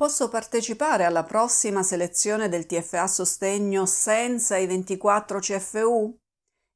Posso partecipare alla prossima selezione del TFA sostegno senza i 24 CFU?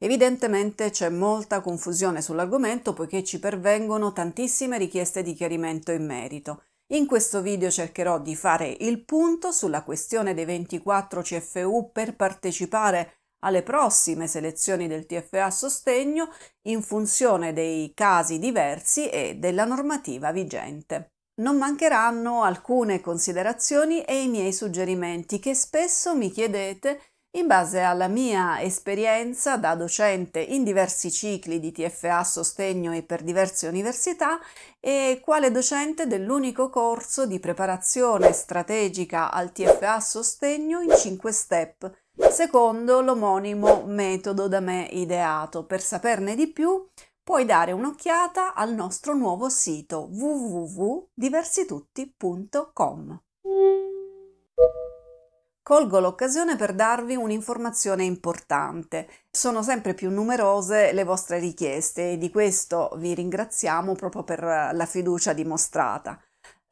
Evidentemente c'è molta confusione sull'argomento poiché ci pervengono tantissime richieste di chiarimento in merito. In questo video cercherò di fare il punto sulla questione dei 24 CFU per partecipare alle prossime selezioni del TFA sostegno in funzione dei casi diversi e della normativa vigente. Non mancheranno alcune considerazioni e i miei suggerimenti che spesso mi chiedete in base alla mia esperienza da docente in diversi cicli di TFA sostegno e per diverse università e quale docente dell'unico corso di preparazione strategica al TFA sostegno in 5 step, secondo l'omonimo metodo da me ideato. Per saperne di più puoi dare un'occhiata al nostro nuovo sito www.diversitutti.com. Colgo l'occasione per darvi un'informazione importante. Sono sempre più numerose le vostre richieste e di questo vi ringraziamo proprio per la fiducia dimostrata.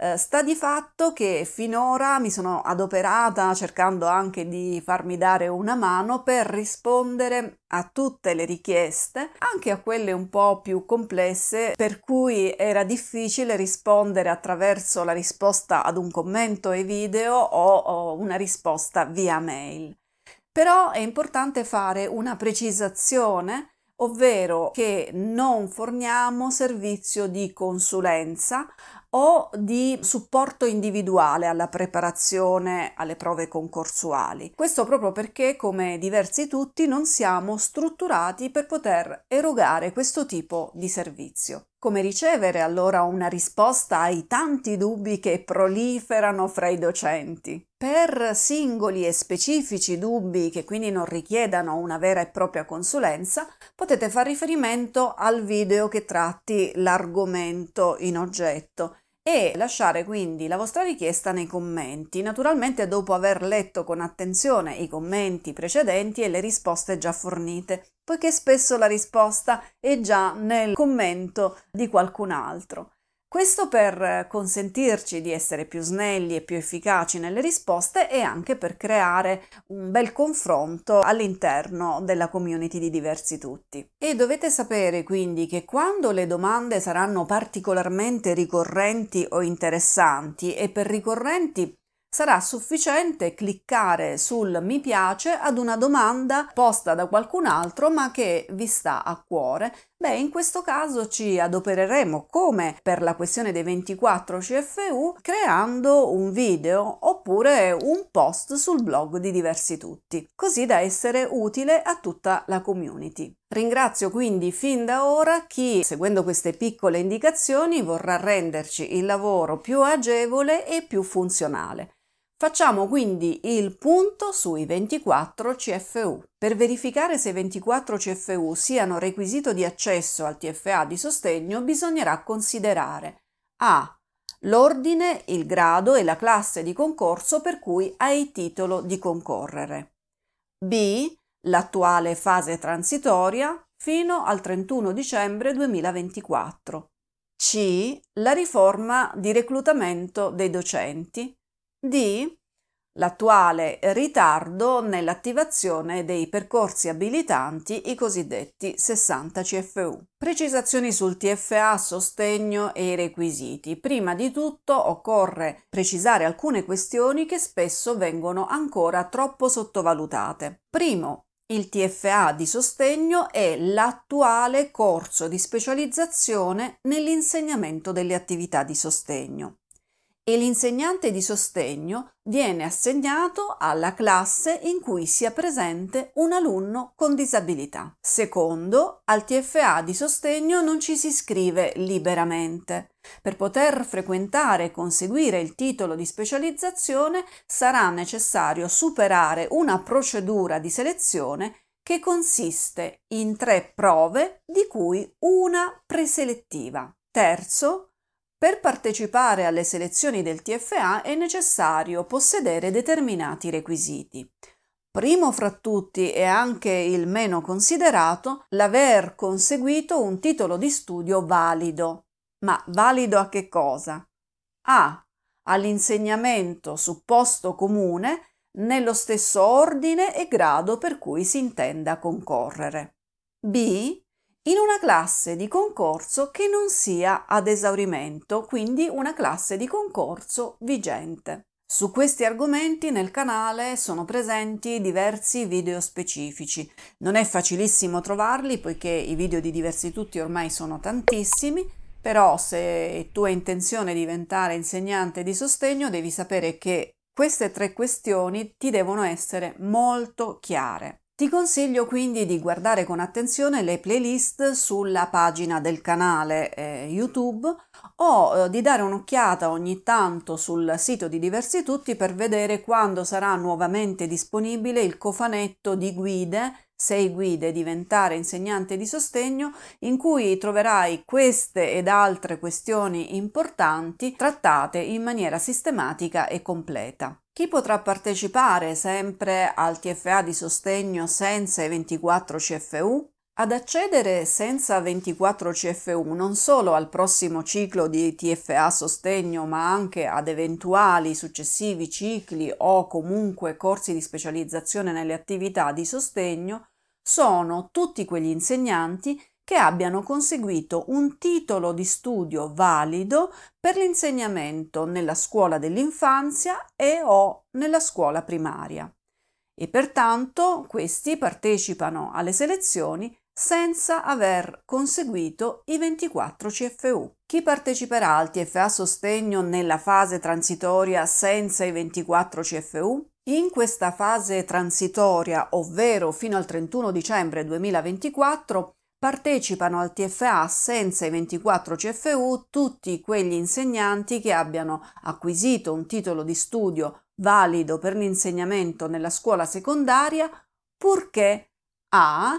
Eh, sta di fatto che finora mi sono adoperata cercando anche di farmi dare una mano per rispondere a tutte le richieste, anche a quelle un po' più complesse, per cui era difficile rispondere attraverso la risposta ad un commento e video o, o una risposta via mail. Però è importante fare una precisazione ovvero che non forniamo servizio di consulenza o di supporto individuale alla preparazione alle prove concorsuali. Questo proprio perché, come diversi tutti, non siamo strutturati per poter erogare questo tipo di servizio. Come ricevere allora una risposta ai tanti dubbi che proliferano fra i docenti? Per singoli e specifici dubbi che quindi non richiedano una vera e propria consulenza, potete far riferimento al video che tratti l'argomento in oggetto e lasciare quindi la vostra richiesta nei commenti, naturalmente dopo aver letto con attenzione i commenti precedenti e le risposte già fornite, poiché spesso la risposta è già nel commento di qualcun altro. Questo per consentirci di essere più snelli e più efficaci nelle risposte e anche per creare un bel confronto all'interno della community di diversi tutti. E dovete sapere quindi che quando le domande saranno particolarmente ricorrenti o interessanti e per ricorrenti sarà sufficiente cliccare sul mi piace ad una domanda posta da qualcun altro ma che vi sta a cuore Beh, in questo caso ci adopereremo come per la questione dei 24 CFU creando un video oppure un post sul blog di diversi tutti, così da essere utile a tutta la community. Ringrazio quindi fin da ora chi, seguendo queste piccole indicazioni, vorrà renderci il lavoro più agevole e più funzionale. Facciamo quindi il punto sui 24 CFU. Per verificare se 24 CFU siano requisito di accesso al TFA di sostegno bisognerà considerare a. l'ordine, il grado e la classe di concorso per cui hai titolo di concorrere. b. l'attuale fase transitoria fino al 31 dicembre 2024. c. la riforma di reclutamento dei docenti D. L'attuale ritardo nell'attivazione dei percorsi abilitanti, i cosiddetti 60 CFU. Precisazioni sul TFA, sostegno e i requisiti. Prima di tutto occorre precisare alcune questioni che spesso vengono ancora troppo sottovalutate. Primo, il TFA di sostegno è l'attuale corso di specializzazione nell'insegnamento delle attività di sostegno e l'insegnante di sostegno viene assegnato alla classe in cui sia presente un alunno con disabilità. Secondo, al TFA di sostegno non ci si iscrive liberamente. Per poter frequentare e conseguire il titolo di specializzazione sarà necessario superare una procedura di selezione che consiste in tre prove, di cui una preselettiva. Terzo, per partecipare alle selezioni del TFA è necessario possedere determinati requisiti. Primo fra tutti e anche il meno considerato, l'aver conseguito un titolo di studio valido. Ma valido a che cosa? A. All'insegnamento supposto comune nello stesso ordine e grado per cui si intenda concorrere. B in una classe di concorso che non sia ad esaurimento, quindi una classe di concorso vigente. Su questi argomenti nel canale sono presenti diversi video specifici. Non è facilissimo trovarli poiché i video di diversi tutti ormai sono tantissimi, però se tu hai intenzione di diventare insegnante di sostegno devi sapere che queste tre questioni ti devono essere molto chiare. Ti consiglio quindi di guardare con attenzione le playlist sulla pagina del canale eh, YouTube o eh, di dare un'occhiata ogni tanto sul sito di Diversi Tutti per vedere quando sarà nuovamente disponibile il cofanetto di guide 6 guide diventare insegnante di sostegno in cui troverai queste ed altre questioni importanti trattate in maniera sistematica e completa. Chi potrà partecipare sempre al TFA di sostegno senza i 24 CFU? Ad accedere senza 24 CFU non solo al prossimo ciclo di TFA sostegno, ma anche ad eventuali successivi cicli o comunque corsi di specializzazione nelle attività di sostegno, sono tutti quegli insegnanti che abbiano conseguito un titolo di studio valido per l'insegnamento nella scuola dell'infanzia e o nella scuola primaria. E pertanto questi partecipano alle selezioni senza aver conseguito i 24 CFU. Chi parteciperà al TFA sostegno nella fase transitoria senza i 24 CFU? In questa fase transitoria, ovvero fino al 31 dicembre 2024, partecipano al TFA senza i 24 CFU tutti quegli insegnanti che abbiano acquisito un titolo di studio valido per l'insegnamento nella scuola secondaria, purché a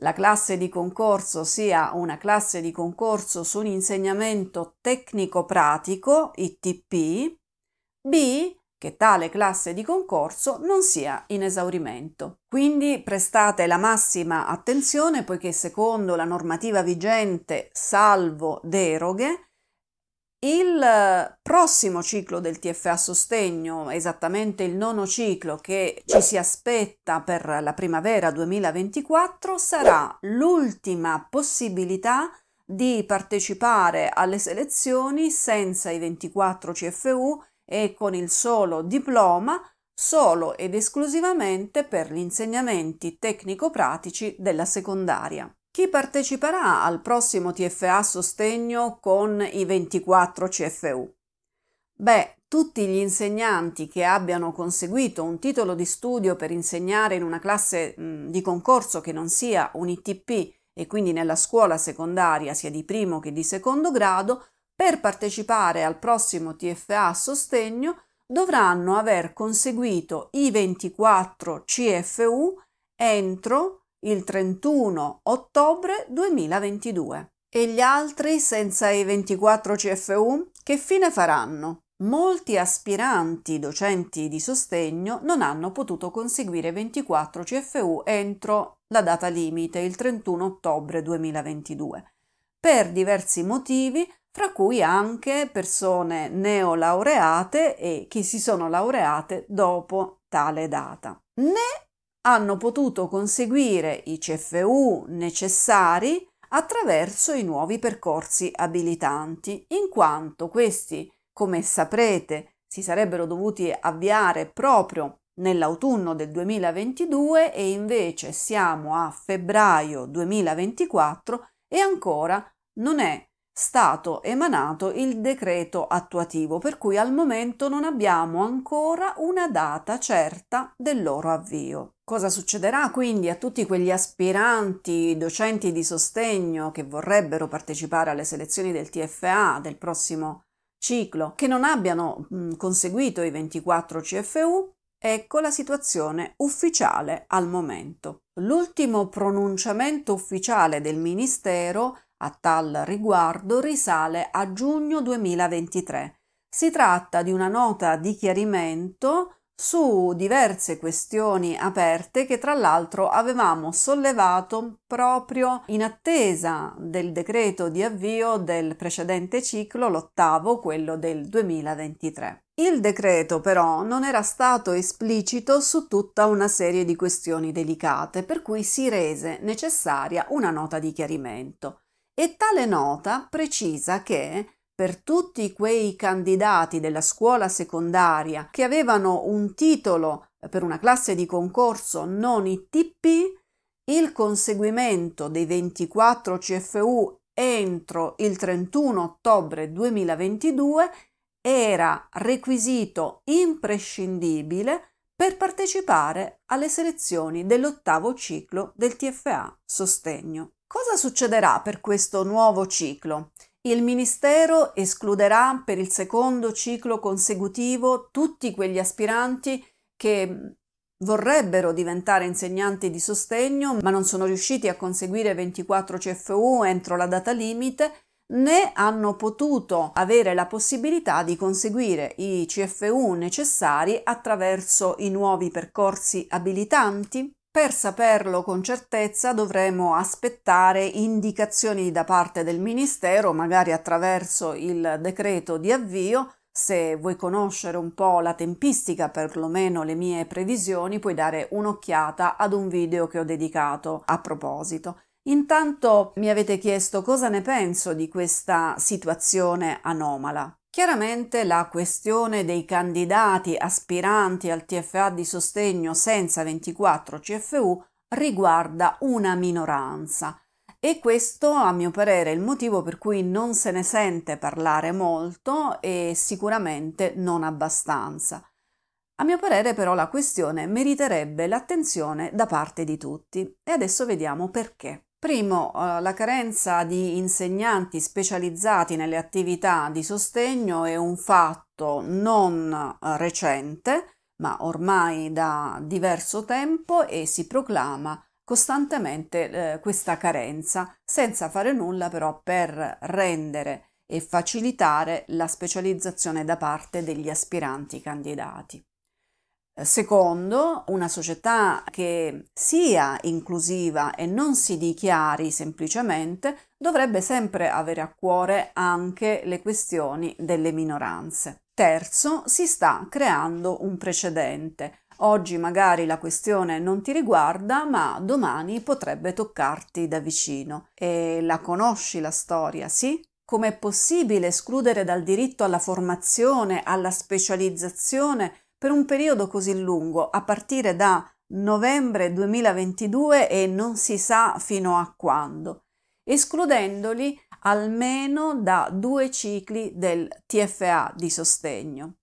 la classe di concorso sia una classe di concorso su un insegnamento tecnico-pratico, ITP, b che tale classe di concorso non sia in esaurimento. Quindi prestate la massima attenzione poiché secondo la normativa vigente, salvo deroghe, il eh, prossimo ciclo del TFA sostegno, esattamente il nono ciclo che ci si aspetta per la primavera 2024, sarà l'ultima possibilità di partecipare alle selezioni senza i 24 CFU e con il solo diploma solo ed esclusivamente per gli insegnamenti tecnico-pratici della secondaria. Chi parteciperà al prossimo TFA sostegno con i 24 CFU? Beh, tutti gli insegnanti che abbiano conseguito un titolo di studio per insegnare in una classe mh, mm, di concorso che non sia un ITP e quindi nella scuola secondaria sia di primo che di secondo grado per partecipare al prossimo TFA sostegno dovranno aver conseguito i 24 CFU entro il 31 ottobre 2022. E gli altri senza i 24 CFU che fine faranno? Molti aspiranti docenti di sostegno non hanno potuto conseguire 24 CFU entro la data limite, il 31 ottobre 2022 per diversi motivi, fra cui anche persone neolaureate e che si sono laureate dopo tale data. Né hanno potuto conseguire i CFU necessari attraverso i nuovi percorsi abilitanti, in quanto questi, come saprete, si sarebbero dovuti avviare proprio nell'autunno del 2022 e invece siamo a febbraio 2024 e ancora non è stato emanato il decreto attuativo, per cui al momento non abbiamo ancora una data certa del loro avvio. Cosa succederà quindi a tutti quegli aspiranti docenti di sostegno che vorrebbero partecipare alle selezioni del TFA del prossimo ciclo, che non abbiano mh, mm, conseguito i 24 CFU? Ecco la situazione ufficiale al momento. L'ultimo pronunciamento ufficiale del Ministero a tal riguardo risale a giugno 2023. Si tratta di una nota di chiarimento su diverse questioni aperte che tra l'altro avevamo sollevato proprio in attesa del decreto di avvio del precedente ciclo, l'ottavo, quello del 2023. Il decreto però non era stato esplicito su tutta una serie di questioni delicate, per cui si rese necessaria una nota di chiarimento e tale nota precisa che per tutti quei candidati della scuola secondaria che avevano un titolo per una classe di concorso non ITP, il conseguimento dei 24 CFU entro il 31 ottobre 2022 era requisito imprescindibile per partecipare alle selezioni dell'ottavo ciclo del TFA Sostegno. Cosa succederà per questo nuovo ciclo? Il Ministero escluderà per il secondo ciclo consecutivo tutti quegli aspiranti che mm, vorrebbero diventare insegnanti di sostegno ma non sono riusciti a conseguire 24 CFU entro la data limite né hanno potuto avere la possibilità di conseguire i CFU necessari attraverso i nuovi percorsi abilitanti per saperlo con certezza dovremo aspettare indicazioni da parte del Ministero, magari attraverso il decreto di avvio. Se vuoi conoscere un po' la tempistica, perlomeno le mie previsioni, puoi dare un'occhiata ad un video che ho dedicato a proposito. Intanto mi avete chiesto cosa ne penso di questa situazione anomala. Chiaramente la questione dei candidati aspiranti al TFA di sostegno senza 24 CFU riguarda una minoranza e questo a mio parere è il motivo per cui non se ne sente parlare molto e sicuramente non abbastanza. A mio parere però la questione meriterebbe l'attenzione da parte di tutti e adesso vediamo perché. Primo, eh, la carenza di insegnanti specializzati nelle attività di sostegno è un fatto non eh, recente, ma ormai da diverso tempo e si proclama costantemente eh, questa carenza, senza fare nulla però per rendere e facilitare la specializzazione da parte degli aspiranti candidati. Eh, secondo, una società che sia inclusiva e non si dichiari semplicemente dovrebbe sempre avere a cuore anche le questioni delle minoranze. Terzo, si sta creando un precedente. Oggi magari la questione non ti riguarda, ma domani potrebbe toccarti da vicino. E la conosci la storia, sì? Com'è possibile escludere dal diritto alla formazione, alla specializzazione, per un periodo così lungo, a partire da novembre 2022 e non si sa fino a quando, escludendoli almeno da due cicli del TFA di sostegno.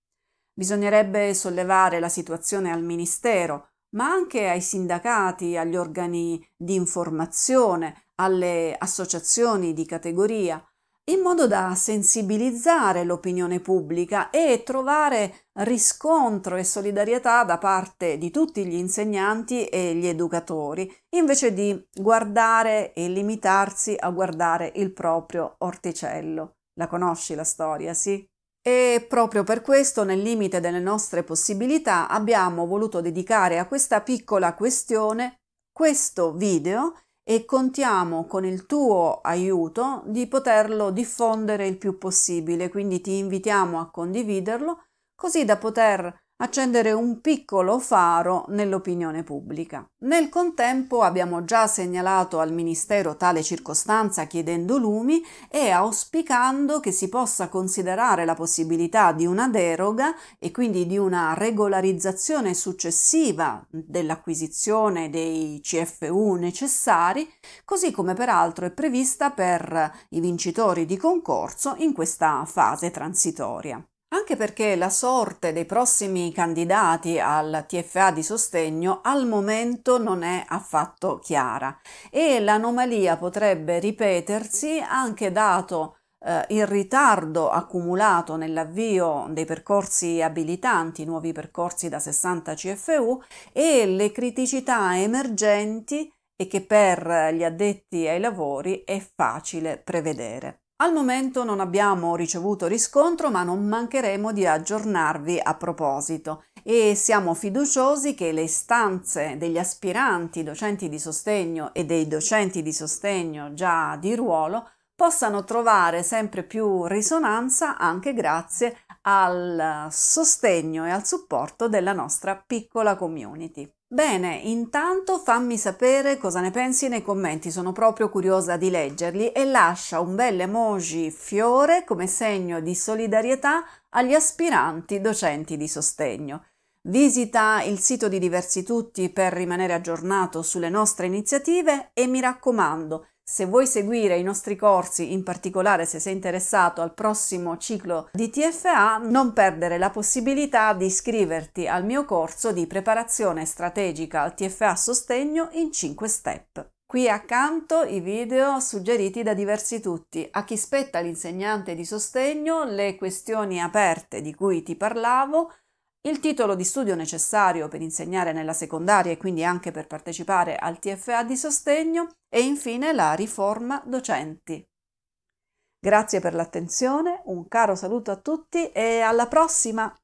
Bisognerebbe sollevare la situazione al Ministero, ma anche ai sindacati, agli organi di informazione, alle associazioni di categoria, in modo da sensibilizzare l'opinione pubblica e trovare riscontro e solidarietà da parte di tutti gli insegnanti e gli educatori, invece di guardare e limitarsi a guardare il proprio orticello. La conosci la storia, sì? E proprio per questo, nel limite delle nostre possibilità, abbiamo voluto dedicare a questa piccola questione questo video e contiamo con il tuo aiuto di poterlo diffondere il più possibile, quindi ti invitiamo a condividerlo così da poter accendere un piccolo faro nell'opinione pubblica. Nel contempo abbiamo già segnalato al Ministero tale circostanza chiedendo lumi e auspicando che si possa considerare la possibilità di una deroga e quindi di una regolarizzazione successiva dell'acquisizione dei CFU necessari, così come peraltro è prevista per i vincitori di concorso in questa fase transitoria anche perché la sorte dei prossimi candidati al TFA di sostegno al momento non è affatto chiara e l'anomalia potrebbe ripetersi anche dato eh, il ritardo accumulato nell'avvio dei percorsi abilitanti, nuovi percorsi da 60 CFU e le criticità emergenti e che per gli addetti ai lavori è facile prevedere. Al momento non abbiamo ricevuto riscontro, ma non mancheremo di aggiornarvi a proposito e siamo fiduciosi che le istanze degli aspiranti docenti di sostegno e dei docenti di sostegno già di ruolo possano trovare sempre più risonanza anche grazie al sostegno e al supporto della nostra piccola community. Bene, intanto fammi sapere cosa ne pensi nei commenti, sono proprio curiosa di leggerli e lascia un bel emoji fiore come segno di solidarietà agli aspiranti docenti di sostegno. Visita il sito di Diversi Tutti per rimanere aggiornato sulle nostre iniziative e mi raccomando, se vuoi seguire i nostri corsi, in particolare se sei interessato al prossimo ciclo di TFA, non perdere la possibilità di iscriverti al mio corso di preparazione strategica al TFA sostegno in 5 step. Qui accanto i video suggeriti da diversi tutti. A chi spetta l'insegnante di sostegno le questioni aperte di cui ti parlavo il titolo di studio necessario per insegnare nella secondaria e quindi anche per partecipare al TFA di sostegno e infine la riforma docenti. Grazie per l'attenzione, un caro saluto a tutti e alla prossima!